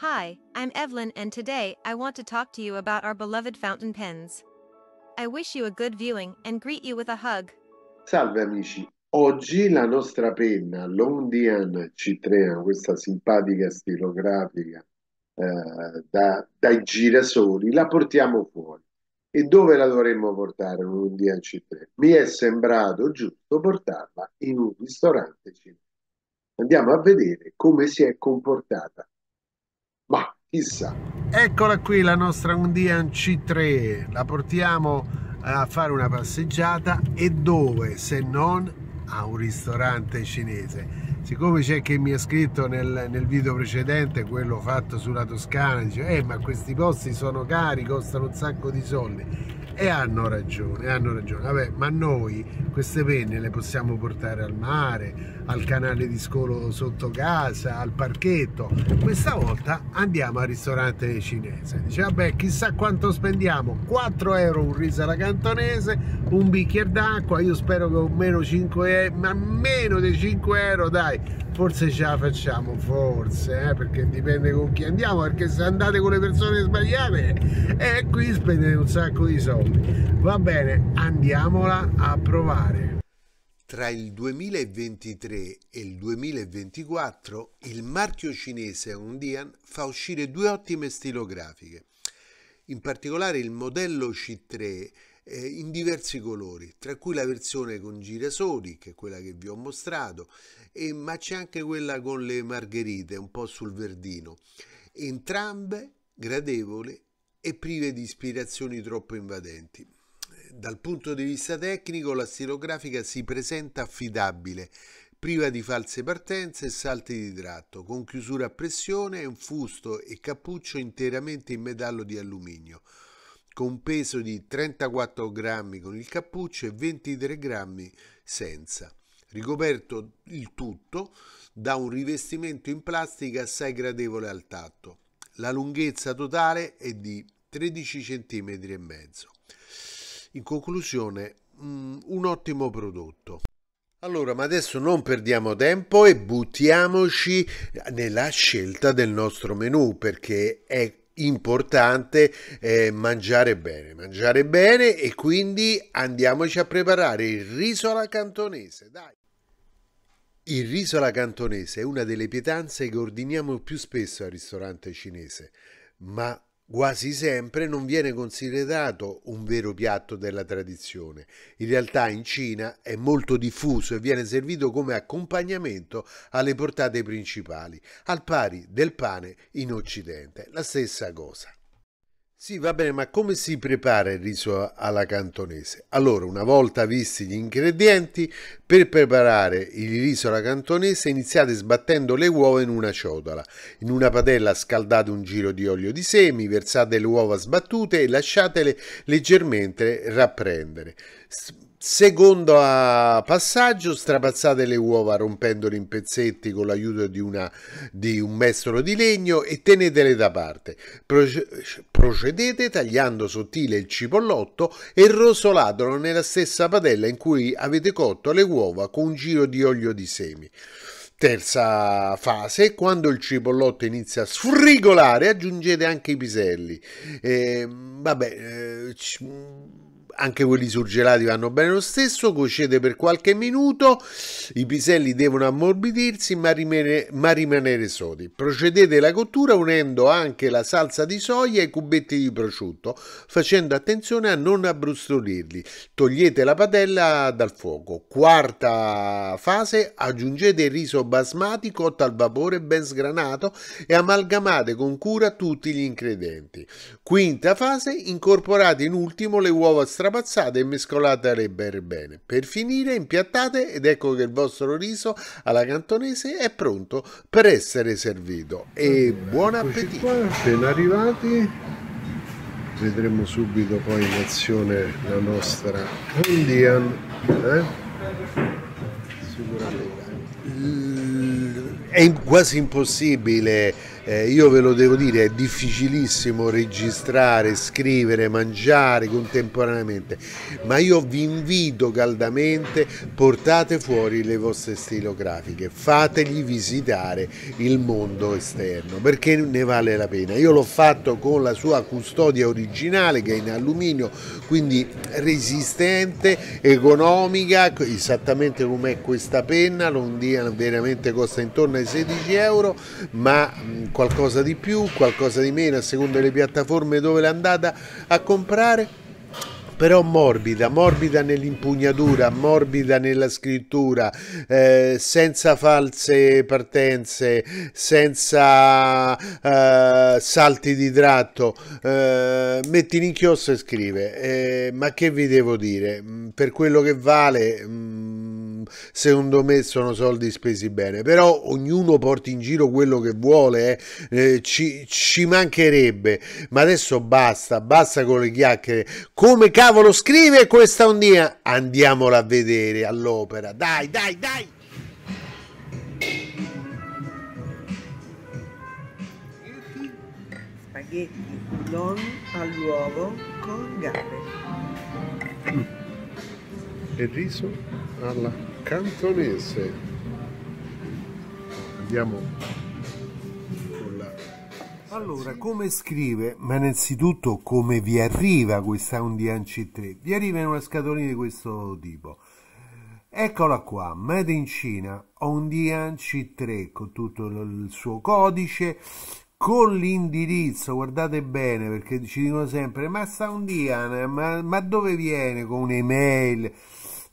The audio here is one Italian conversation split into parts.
Hi, I'm Evelyn and today I want to talk to you about our beloved fountain pens. I wish you a good viewing and greet you with a hug. Salve amici, oggi la nostra penna Londian C3, questa simpatica stilografica eh, da, dai girasoli, la portiamo fuori. E dove la dovremmo portare un'Ondian C3? Mi è sembrato giusto portarla in un ristorante cinese. Andiamo a vedere come si è comportata Chissà. Eccola qui la nostra Undian C3, la portiamo a fare una passeggiata e dove se non a un ristorante cinese. Siccome c'è chi mi ha scritto nel, nel, video precedente, quello fatto sulla Toscana, dice eh ma questi posti sono cari, costano un sacco di soldi. E hanno ragione, hanno ragione. Vabbè, ma noi queste penne le possiamo portare al mare, al canale di scolo sotto casa, al parchetto. Questa volta andiamo al ristorante cinese. Dice, vabbè, chissà quanto spendiamo. 4 euro un riso alla cantonese, un bicchiere d'acqua. Io spero che meno 5 euro, ma meno di 5 euro, dai forse ce la facciamo, forse, eh, perché dipende con chi andiamo, perché se andate con le persone sbagliate, eh, qui spendete un sacco di soldi. Va bene, andiamola a provare. Tra il 2023 e il 2024 il marchio cinese Undian fa uscire due ottime stilografiche, in particolare il modello C3 eh, in diversi colori, tra cui la versione con girasoli, che è quella che vi ho mostrato, e, ma c'è anche quella con le margherite, un po' sul verdino. Entrambe gradevoli e prive di ispirazioni troppo invadenti. Dal punto di vista tecnico la stilografica si presenta affidabile, priva di false partenze e salti di tratto, con chiusura a pressione un fusto e cappuccio interamente in metallo di alluminio, con un peso di 34 grammi con il cappuccio e 23 grammi senza ricoperto il tutto da un rivestimento in plastica assai gradevole al tatto. La lunghezza totale è di 13 cm e mezzo. In conclusione, mm, un ottimo prodotto. Allora, ma adesso non perdiamo tempo e buttiamoci nella scelta del nostro menù perché è importante eh, mangiare bene, mangiare bene e quindi andiamoci a preparare il riso alla cantonese, dai! Il riso alla cantonese è una delle pietanze che ordiniamo più spesso al ristorante cinese, ma quasi sempre non viene considerato un vero piatto della tradizione. In realtà in Cina è molto diffuso e viene servito come accompagnamento alle portate principali, al pari del pane in Occidente. La stessa cosa. Sì, va bene, ma come si prepara il riso alla cantonese? Allora, una volta visti gli ingredienti, per preparare il riso alla cantonese iniziate sbattendo le uova in una ciotola. In una padella scaldate un giro di olio di semi, versate le uova sbattute e lasciatele leggermente rapprendere. Secondo passaggio, strapazzate le uova rompendole in pezzetti con l'aiuto di, una, di un mestolo di legno e tenetele da parte. Procedete tagliando sottile il cipollotto e rosolatelo nella stessa padella in cui avete cotto le uova con un giro di olio di semi. Terza fase, quando il cipollotto inizia a sfrigolare, aggiungete anche i piselli. Eh, vabbè, eh, anche quelli surgelati vanno bene lo stesso, cuocete per qualche minuto, i piselli devono ammorbidirsi ma, rimane, ma rimanere sodi. Procedete la cottura unendo anche la salsa di soia ai cubetti di prosciutto, facendo attenzione a non abbrustolirli. Togliete la padella dal fuoco. Quarta fase, aggiungete il riso basmati cotto al vapore ben sgranato e amalgamate con cura tutti gli ingredienti. Quinta fase, incorporate in ultimo le uova stracciate strapazzate e mescolate per bene. Per finire impiattate ed ecco che il vostro riso alla cantonese è pronto per essere servito. E allora, buon appetito! Qua, appena arrivati vedremo subito poi in azione la nostra Indian. Eh? Sicuramente. È quasi impossibile eh, io ve lo devo dire, è difficilissimo registrare, scrivere, mangiare contemporaneamente, ma io vi invito caldamente, portate fuori le vostre stilografiche, fategli visitare il mondo esterno, perché ne vale la pena. Io l'ho fatto con la sua custodia originale che è in alluminio, quindi resistente, economica, esattamente come questa penna, l'ondia veramente costa intorno ai 16 euro, ma qualcosa di più, qualcosa di meno, a seconda delle piattaforme dove l'è andata a comprare però morbida, morbida nell'impugnatura, morbida nella scrittura, eh, senza false partenze, senza eh, salti di tratto. Eh, metti l'inchiostro e scrive, eh, ma che vi devo dire? Mm, per quello che vale... Mh, mm, secondo me sono soldi spesi bene, però ognuno porti in giro quello che vuole, eh. Eh, ci, ci mancherebbe, ma adesso basta, basta con le chiacchiere. Come cavolo scrive questa ondina? Andiamola a vedere all'opera, dai, dai, dai! spaghetti non all'uovo con gare E riso alla cantonese andiamo con la allora come scrive ma innanzitutto come vi arriva questa Undian C3 vi arriva in una scatolina di questo tipo Eccola qua, Made in Cina, Ondian C3 con tutto il suo codice, con l'indirizzo, guardate bene perché ci dicono sempre ma sta Ondian, ma, ma dove viene? Con un'email,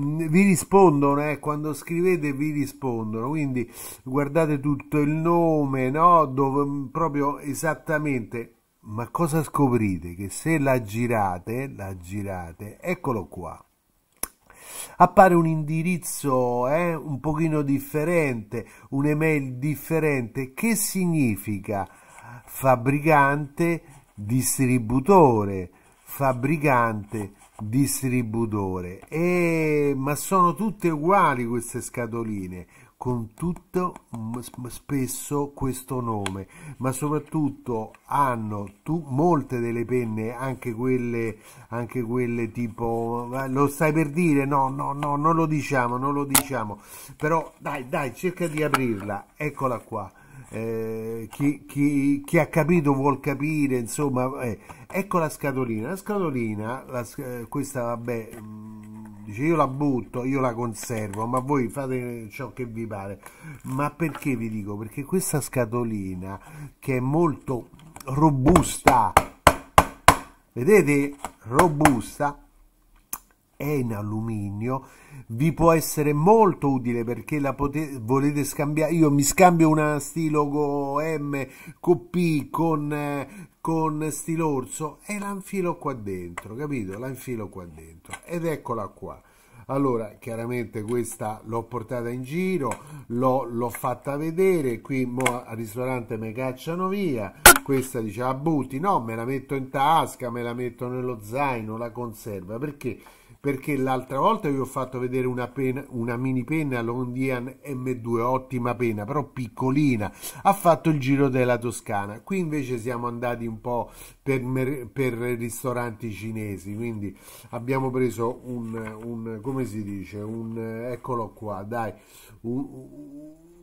vi rispondono, eh, quando scrivete vi rispondono, quindi guardate tutto il nome, no? Dove, mm, proprio esattamente. Ma cosa scoprite? Che se la girate, la girate, eccolo qua appare un indirizzo eh, un pochino differente, un'email differente, che significa fabbricante distributore, fabbricante distributore e, ma sono tutte uguali queste scatoline con tutto spesso questo nome ma soprattutto hanno tu, molte delle penne anche quelle anche quelle tipo lo stai per dire no no no non lo diciamo non lo diciamo però dai dai cerca di aprirla eccola qua eh, chi, chi, chi, ha capito vuol capire, insomma, eh. ecco la scatolina. La scatolina, la, eh, questa vabbè, mm, dice io la butto, io la conservo, ma voi fate ciò che vi pare. Ma perché vi dico? Perché questa scatolina, che è molto robusta, vedete, robusta, è in alluminio vi può essere molto utile perché la potete, volete scambiare io mi scambio una stilogo M QP con, con orso e la infilo qua dentro capito la infilo qua dentro ed eccola qua allora chiaramente questa l'ho portata in giro l'ho fatta vedere qui mo, al ristorante mi cacciano via questa dice ah butti no me la metto in tasca me la metto nello zaino la conserva perché perché l'altra volta vi ho fatto vedere una, pena, una mini penna Londian M2, ottima penna, però piccolina, ha fatto il giro della Toscana. Qui invece siamo andati un po' per, per ristoranti cinesi, quindi abbiamo preso un, un, come si dice, un, eccolo qua, dai, un,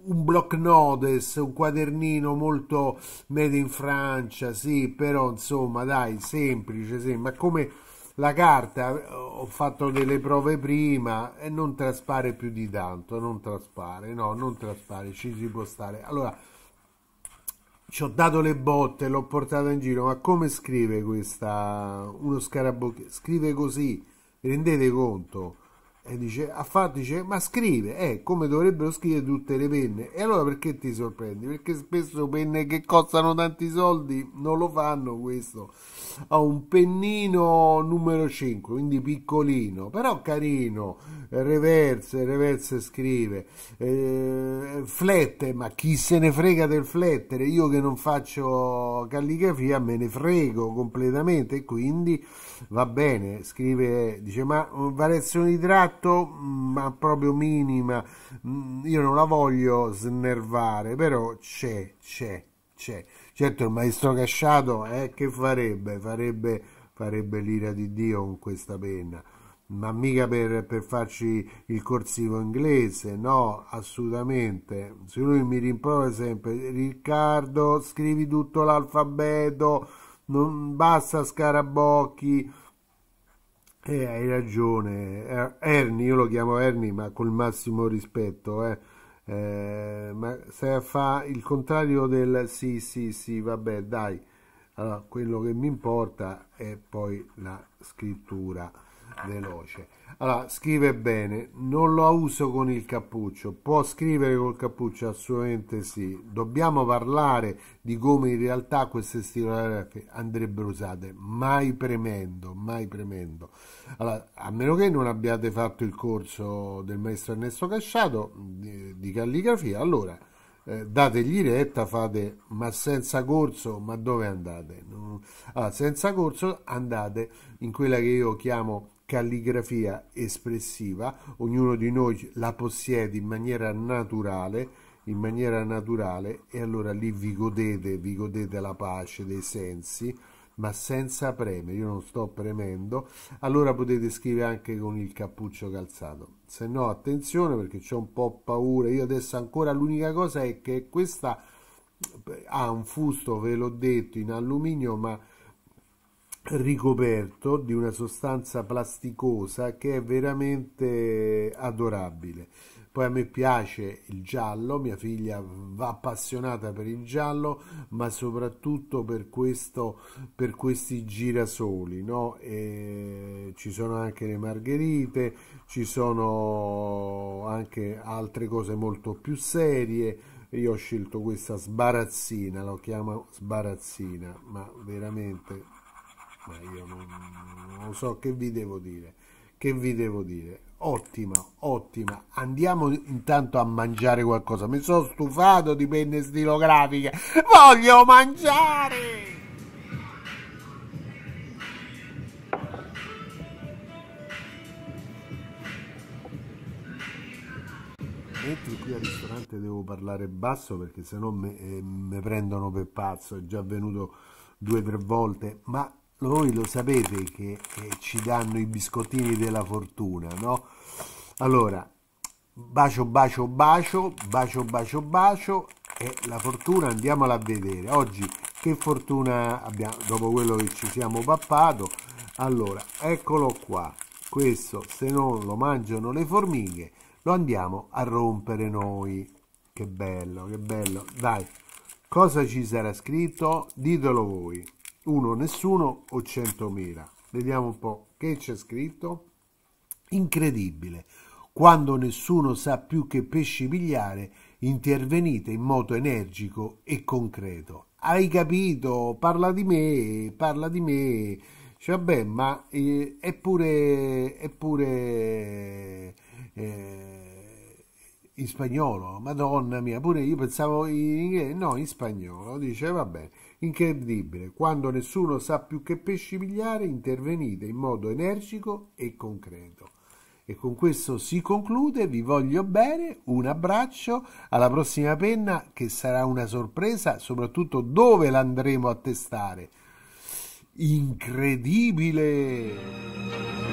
un block notes, un quadernino molto made in Francia, sì, però insomma dai, semplice, sì, ma come la carta ho fatto delle prove prima e non traspare più di tanto non traspare no non traspare ci si può stare allora ci ho dato le botte l'ho portata in giro ma come scrive questa uno scarabocchiere scrive così rendete conto e dice, ha fatto, dice, ma scrive, eh, come dovrebbero scrivere tutte le penne. E allora perché ti sorprendi? Perché spesso penne che costano tanti soldi non lo fanno questo. Ha un pennino numero 5, quindi piccolino, però carino, reverse, reverse scrive, eh, flette, ma chi se ne frega del flettere? Io che non faccio calligrafia me ne frego completamente, quindi va bene, scrive, dice, ma mm, variazioni di tratto? impatto, certo, mm, ma proprio minima. Mm, io non la voglio snervare, però c'è, c'è, c'è. Certo, il maestro Casciato eh, che farebbe? farebbe? Farebbe l'ira di Dio con questa penna ma mica per, per, farci il corsivo inglese, no, assolutamente. Se lui mi rimprovera sempre, Riccardo, scrivi tutto l'alfabeto, non basta scarabocchi. Eh, hai ragione, eh, Ernie, io lo chiamo Ernie ma col massimo rispetto, eh. Eh, ma se fa il contrario del sì, sì, sì, vabbè, dai, allora quello che mi importa è poi la scrittura. veloce. Allora, scrive bene, non lo uso con il cappuccio, può scrivere col cappuccio? Assolutamente sì. Dobbiamo parlare di come in realtà queste stilografe andrebbero usate, mai premendo, mai premendo. Allora, a meno che non abbiate fatto il corso del maestro Ernesto Casciato di, di calligrafia, allora... Eh, dategli retta, fate ma senza corso, ma dove andate? Allora, senza corso andate in quella che io chiamo calligrafia espressiva, ognuno di noi la possiede in maniera naturale, in maniera naturale e allora lì vi godete, vi godete la pace dei sensi, ma senza premere, io non sto premendo, allora potete scrivere anche con il cappuccio calzato. Se no, attenzione perché c'è un po' paura. Io adesso ancora l'unica cosa è che questa ha un fusto, ve l'ho detto, in alluminio, ma ricoperto di una sostanza plasticosa che è veramente adorabile. Poi a me piace il giallo, mia figlia va appassionata per il giallo, ma soprattutto per, questo, per questi girasoli. No? ci sono anche le margherite, ci sono anche altre cose molto più serie io ho scelto questa sbarazzina, lo chiamo sbarazzina, ma veramente ma io non, non so che vi devo dire, che vi devo dire, ottima, ottima, andiamo intanto a mangiare qualcosa, mi sono stufato di penne stilografiche, voglio mangiare! entri qui al ristorante devo parlare basso perché sennò eh, mi eh, prendono per pazzo, è già avvenuto due o tre volte, ma voi lo sapete che eh, ci danno i biscottini della fortuna, no? Allora, bacio, bacio, bacio, bacio, bacio, bacio e la fortuna andiamola a vedere. Oggi che fortuna abbiamo dopo quello che ci siamo pappato. Allora, eccolo qua. Questo se non lo mangiano le formiche, lo andiamo a rompere noi. Che bello, che bello. Dai, cosa ci sarà scritto? Ditelo voi uno nessuno o 100.000. Vediamo un po' che c'è scritto. Incredibile. Quando nessuno sa più che pesci pigliare, intervenite in modo energico e concreto. Hai capito? Parla di me, parla di me. Cioè, vabbè, ma eh, è pure... eh, in spagnolo, madonna mia, pure io pensavo in inglese, no, in spagnolo, dice vabbè, incredibile, quando nessuno sa più che pesci pigliare, intervenite in modo energico e concreto. E con questo si conclude, vi voglio bene, un abbraccio, alla prossima penna che sarà una sorpresa, soprattutto dove l'andremo a testare. Incredibile!